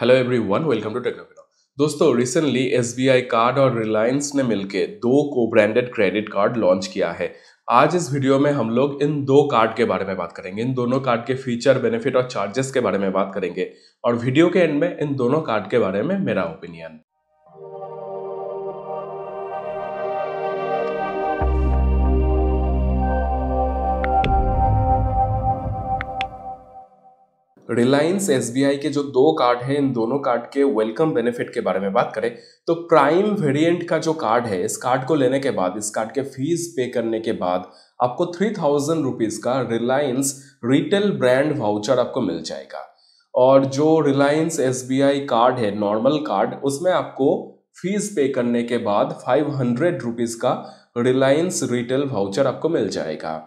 hello everyone welcome to Technofino दोस्तों recently S card और रिलायंस ने मिलकर दो को ब्रांडेड क्रेडिट कार्ड लॉन्च किया है आज इस वीडियो में हम लोग इन दो कार्ड के बारे में बात करेंगे इन दोनों कार्ड के फीचर बेनिफिट और चार्जेस के बारे में बात करेंगे और वीडियो के एंड में इन दोनों कार्ड के बारे में मेरा ओपिनियन रिलायंस एस के जो दो कार्ड हैं इन दोनों कार्ड के वेलकम बेनिफिट के बारे में बात करें तो प्राइम वेरिएंट का जो कार्ड है इस कार्ड को लेने के बाद इस कार्ड के फीस पे करने के बाद आपको थ्री थाउजेंड रुपीज का रिलायंस रिटेल ब्रांड वाउचर आपको मिल जाएगा और जो रिलायंस एस कार्ड है नॉर्मल कार्ड उसमें आपको फीस पे करने के बाद फाइव हंड्रेड रुपीज का रिलायंस रिटेल वाउचर आपको मिल जाएगा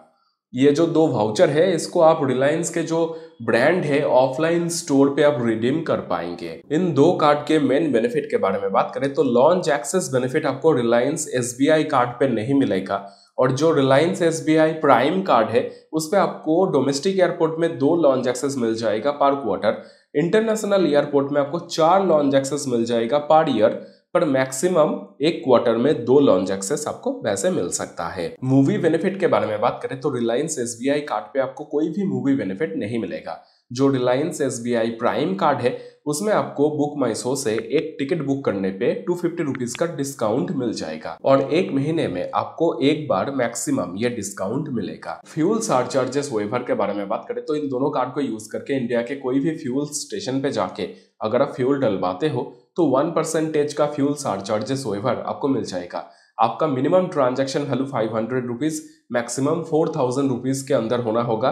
ये जो दो वाउचर है इसको आप रिलायंस के जो ब्रांड है ऑफलाइन स्टोर पे आप रिडीम कर पाएंगे इन दो कार्ड के मेन बेनिफिट के बारे में बात करें तो लॉन्च एक्सेस बेनिफिट आपको रिलायंस एस कार्ड पे नहीं मिलेगा और जो रिलायंस एस प्राइम कार्ड है उस पर आपको डोमेस्टिक एयरपोर्ट में दो लॉन्च एक्सेस मिल जाएगा पर क्वार्टर इंटरनेशनल एयरपोर्ट में आपको चार लॉन्च एक्सेस मिल जाएगा पर ईयर पर मैक्सिमम एक क्वार्टर में दो लॉन्च एक्सेस आपको वैसे मिल सकता है मूवी बेनिफिट के बारे में बात करें तो रिलायंस एस कार्ड पे आपको कोई भी मूवी बेनिफिट नहीं मिलेगा जो रिलायंस एस प्राइम कार्ड है उसमें आपको बुक माई शो से एक टिकट बुक करने पे टू फिफ्टी का डिस्काउंट मिल जाएगा और एक महीने में आपको एक बार मैक्सिमम ये डिस्काउंट मिलेगा फ्यूल सार चार्जेस वेवर के बारे में बात करें तो इन दोनों कार्ड को यूज करके इंडिया के कोई भी फ्यूल स्टेशन पे जाके अगर आप फ्यूल डलवाते हो तो वन परसेंटेज का फ्यूल चार्जेस वेवर आपको मिल जाएगा आपका minimum transaction value five hundred rupees maximum four thousand rupees के अंदर होना होगा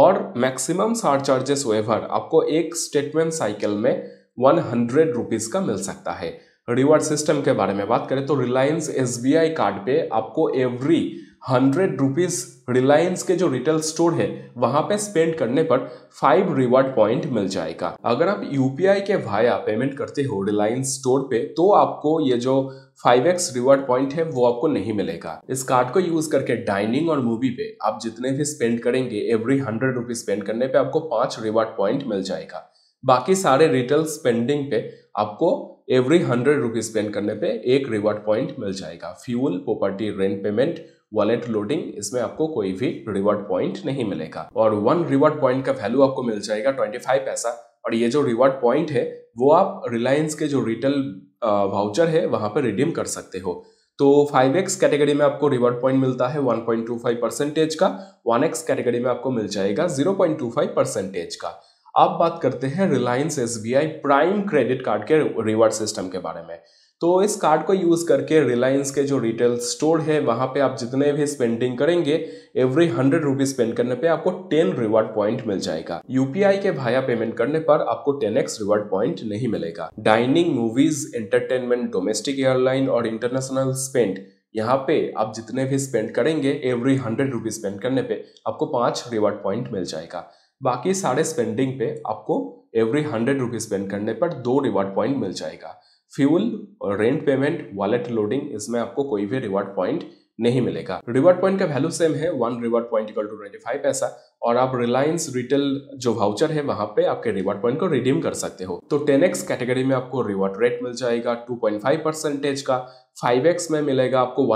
और मैक्सिमम चार्जेस वेवर आपको एक स्टेटमेंट साइकिल में वन हंड्रेड रुपीज़ का मिल सकता है रिवार्ड सिस्टम के बारे में बात करें तो रिलायंस एस कार्ड पे आपको एवरी हंड्रेड रुपीज़ रिलायंस के जो रिटेल स्टोर है वहां पे स्पेंड करने पर फाइव रिवार्ड पॉइंट मिल जाएगा अगर आप यूपीआई के भाया पेमेंट करते हो रिलायंस स्टोर पे तो आपको ये जो 5x रिवार्ड पॉइंट है वो आपको नहीं मिलेगा इस कार्ड को यूज करके डाइनिंग और मूवी पे आप जितने भी स्पेंड करेंगे एवरी हंड्रेड रुपीज स्पेंड करने पे आपको पांच रिवार्ड पॉइंट मिल जाएगा बाकी सारे रिटेल स्पेंडिंग पे आपको एवरी हंड्रेड रुपीज स्पेंड करने पे एक रिवार्ड पॉइंट मिल जाएगा fuel property rent payment wallet loading इसमें आपको कोई भी रिवॉर्ड पॉइंट नहीं मिलेगा और वन रिवॉर्ड पॉइंट का वैल्यू आपको मिल जाएगा ट्वेंटी फाइव पैसा और ये जो रिवॉर्ड पॉइंट है वो आप रिलायंस के जो रिटेल वाउचर है वहां पर रिडीम कर सकते हो तो 5x कैटेगरी में आपको रिवॉर्ड पॉइंट मिलता है 1.25 परसेंटेज का 1x कैटेगरी में आपको मिल जाएगा 0.25 परसेंटेज का अब बात करते हैं Reliance S prime credit card के रिवॉर्ड सिस्टम के बारे में तो इस कार्ड को यूज़ करके रिलायंस के जो रिटेल स्टोर है वहाँ पे आप जितने भी स्पेंडिंग करेंगे एवरी हंड्रेड रुपीज स्पेंड करने पे आपको टेन रिवार्ड पॉइंट मिल जाएगा यूपीआई के भाया पेमेंट करने पर आपको टेन एक्स रिवार्ड पॉइंट नहीं मिलेगा dining movies entertainment domestic airline और इंटरनेशनल स्पेंड यहाँ पे आप जितने भी स्पेंड करेंगे एवरी हंड्रेड रुपीज स्पेंड करने पे आपको पांच रिवार्ड पॉइंट मिल जाएगा बाकी सारे स्पेंडिंग पे आपको एवरी हंड्रेड रुपीज स्पेंड करने पर दो रिवार्ड पॉइंट मिल जाएगा फ्यूल और रेंट पेमेंट वॉलेट लोडिंग इसमें आपको कोई भी रिवॉर्ड पॉइंट नहीं मिलेगा रिवॉर्ड पॉइंट का वैल्यू सेम है one reward point equal to twenty five पैसा और आप रिलायंस रिटेल जो वाउचर है वहां पे आपके रिवॉर्ड पॉइंट को रिडीम कर सकते हो तो टेन एक्स कैटेगरी में आपको रिवॉर्ड रेट मिल जाएगा टू पॉइंट फाइव परसेंटेज का फाइव एक्स में मिलेगा आपको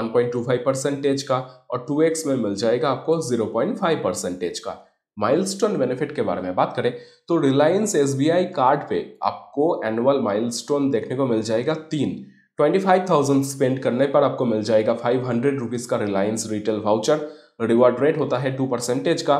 फाइव परसेंटेज का और एक्स में मिल जाएगा आपको जीरो पॉइंट फाइव परसेंटेज का माइलस्टोन बेनिफिट के बारे में बात करें तो रिलायंस एस कार्ड पे आपको एनुअल माइलस्टोन देखने को मिल जाएगा तीन ट्वेंटी फाइव थाउजेंड स्पेंड करने पर आपको मिल जाएगा फाइव हंड्रेड रुपीज़ का Reliance retail voucher reward rate होता है टू परसेंटेज का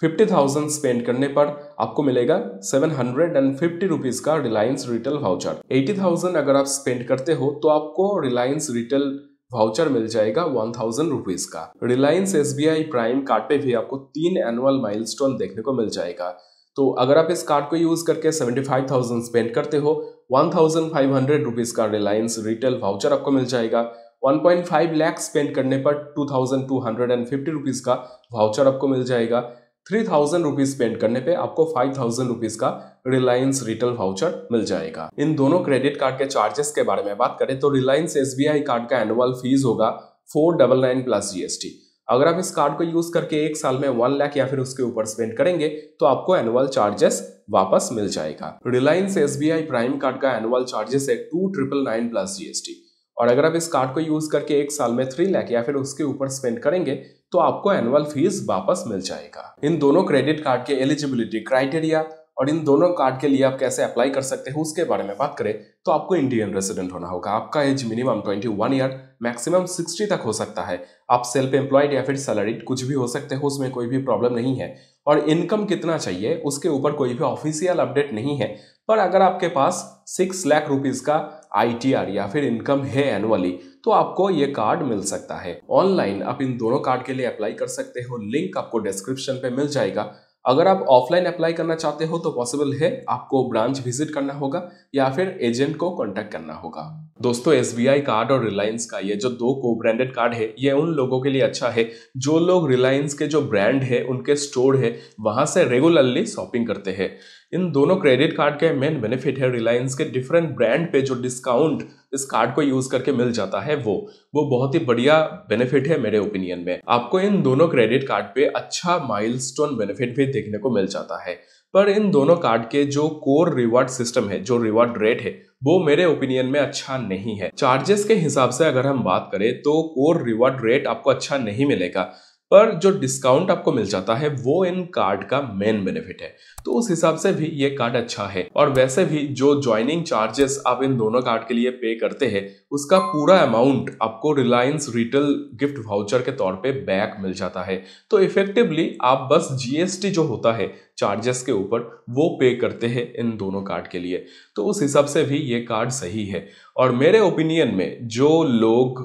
फिफ्टी थाउजेंड स्पेंड करने पर आपको मिलेगा seven hundred and fifty rupees का Reliance retail voucher eighty thousand अगर आप स्पेंड करते हो तो आपको रिलायंस रिटेल वाउचर मिल जाएगा वन थाउजेंड रुपीज का Reliance S B I prime card पे भी आपको तीन एनुअल माइल स्टोन देखने को मिल जाएगा तो अगर आप इस कार्ड को यूज करके सेवेंटी फाइव थाउजेंड स्पेंड करते हो one thousand five hundred rupees का रिलायंस रिटेल वाउचर आपको मिल जाएगा 1.5 लाख स्पेंड करने पर two two thousand hundred and fifty rupees का वाउचर आपको मिल जाएगा थ्री थाउजेंड रुपीज स्पेंड करने पे आपको फाइव थाउजेंड रुपीज का रिलायंस रिटेल वाउचर मिल जाएगा इन दोनों क्रेडिट कार्ड के चार्जेस के बारे में बात करें तो रिलायंस एस कार्ड का एनुअल फीस होगा four double nine plus GST अगर आप इस कार्ड को यूज करके एक साल में वन लाख या फिर उसके ऊपर स्पेंड करेंगे तो आपको एनुअल चार्जेस वापस मिल जाएगा रिलायंस एस प्राइम कार्ड का एनुअल चार्जेस है two triple nine plus GST और अगर आप इस कार्ड को यूज़ करके एक साल में थ्री लाख या फिर उसके ऊपर स्पेंड करेंगे तो आपको एनुअल फीस वापस मिल जाएगा इन दोनों क्रेडिट कार्ड के एलिजिबिलिटी क्राइटेरिया और इन दोनों कार्ड के लिए आप कैसे अप्लाई कर सकते हो उसके बारे में बात करें तो आपको इंडियन रेसिडेंट होना होगा आपका एज मिनिमम 21 ईयर मैक्सिमम 60 तक हो सकता है आप सेल्फ एम्प्लॉयड या फिर सैलरीड कुछ भी हो सकते हो उसमें कोई भी प्रॉब्लम नहीं है और इनकम कितना चाहिए उसके ऊपर कोई भी ऑफिशियल अपडेट नहीं है पर अगर आपके पास सिक्स लाख रुपीज़ का आईटीआर या फिर इनकम है एनुअली तो आपको ये कार्ड मिल सकता है ऑनलाइन आप इन दोनों कार्ड के लिए अप्लाई कर सकते हो लिंक आपको डिस्क्रिप्शन पे मिल जाएगा अगर आप ऑफलाइन अप्लाई करना चाहते हो तो पॉसिबल है आपको ब्रांच विजिट करना होगा या फिर एजेंट को कॉन्टेक्ट करना होगा दोस्तों एस कार्ड और रिलायंस का ये जो दो को ब्रांडेड कार्ड है ये उन लोगों के लिए अच्छा है जो लोग रिलायंस के जो ब्रांड है उनके स्टोर है वहां से रेगुलरली शॉपिंग करते हैं इन दोनों क्रेडिट कार्ड के मेन बेनिफिट है रिलायंस के डिफरेंट ब्रांड पे जो डिस्काउंट इस कार्ड को यूज करके मिल जाता है वो वो बहुत ही बढ़िया बेनिफिट है मेरे ओपिनियन में आपको इन दोनों क्रेडिट कार्ड पे अच्छा माइलस्टोन बेनिफिट भी देखने को मिल जाता है पर इन दोनों कार्ड के जो कोर रिवार्ड सिस्टम है जो रिवार्ड रेट है वो मेरे ओपिनियन में अच्छा नहीं है चार्जेस के हिसाब से अगर हम बात करें तो कोर रिवार्ड रेट आपको अच्छा नहीं मिलेगा पर जो डिस्काउंट आपको मिल जाता है वो इन कार्ड का मेन बेनिफिट है तो उस हिसाब से भी ये कार्ड अच्छा है और वैसे भी जो ज्वाइनिंग चार्जेस आप इन दोनों कार्ड के लिए पे करते हैं उसका पूरा अमाउंट आपको रिलायंस रिटेल गिफ्ट वाउचर के तौर पे बैक मिल जाता है तो इफेक्टिवली आप बस जीएसटी जो होता है चार्जेस के ऊपर वो पे करते हैं इन दोनों कार्ड के लिए तो उस हिसाब से भी ये कार्ड सही है और मेरे ओपिनियन में जो लोग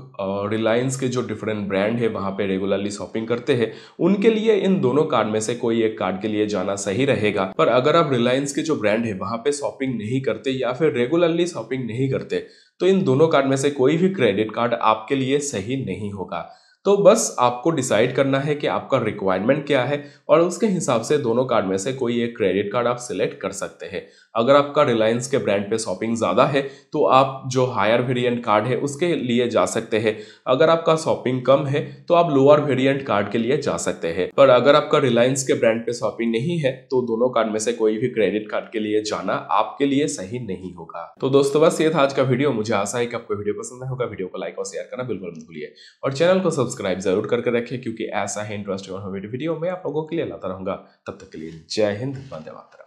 रिलायंस के जो डिफरेंट ब्रांड है वहाँ पे रेगुलरली शॉपिंग करते हैं उनके लिए इन दोनों कार्ड में से कोई एक कार्ड के लिए जाना सही रहेगा पर अगर आप रिलायंस के जो ब्रांड है वहाँ पे शॉपिंग नहीं करते या फिर रेगुलरली शॉपिंग नहीं करते तो इन दोनों कार्ड में से कोई भी क्रेडिट कार्ड आपके लिए सही नहीं होगा तो बस आपको डिसाइड करना है कि आपका रिक्वायरमेंट क्या है और उसके हिसाब से दोनों कार्ड में से कोई एक क्रेडिट कार्ड आप सिलेक्ट कर सकते हैं अगर आपका रिलायंस के ब्रांड पे शॉपिंग ज़्यादा है तो आप जो हायर वेरिएंट कार्ड है उसके लिए जा सकते हैं अगर आपका शॉपिंग कम है तो आप लोअर वेरिएंट कार्ड के लिए जा सकते हैं पर अगर आपका रिलायंस के ब्रांड पे शॉपिंग नहीं है तो दोनों कार्ड में से कोई भी क्रेडिट कार्ड के लिए जाना आपके लिए सही नहीं होगा तो दोस्तों बस ये था आज का वीडियो मुझे आशा है कि आपको वीडियो पसंद आया होगा वीडियो को लाइक और शेयर करना बिल्कुल मत भूलिए और चैनल को सब्सक्राइब जरूर करके रखें क्योंकि ऐसा ही इंटरेस्टिंग वीडियो मैं आप लोगों के लिए लाता रहूंगा तब तक के लिए जय हिंद वंदे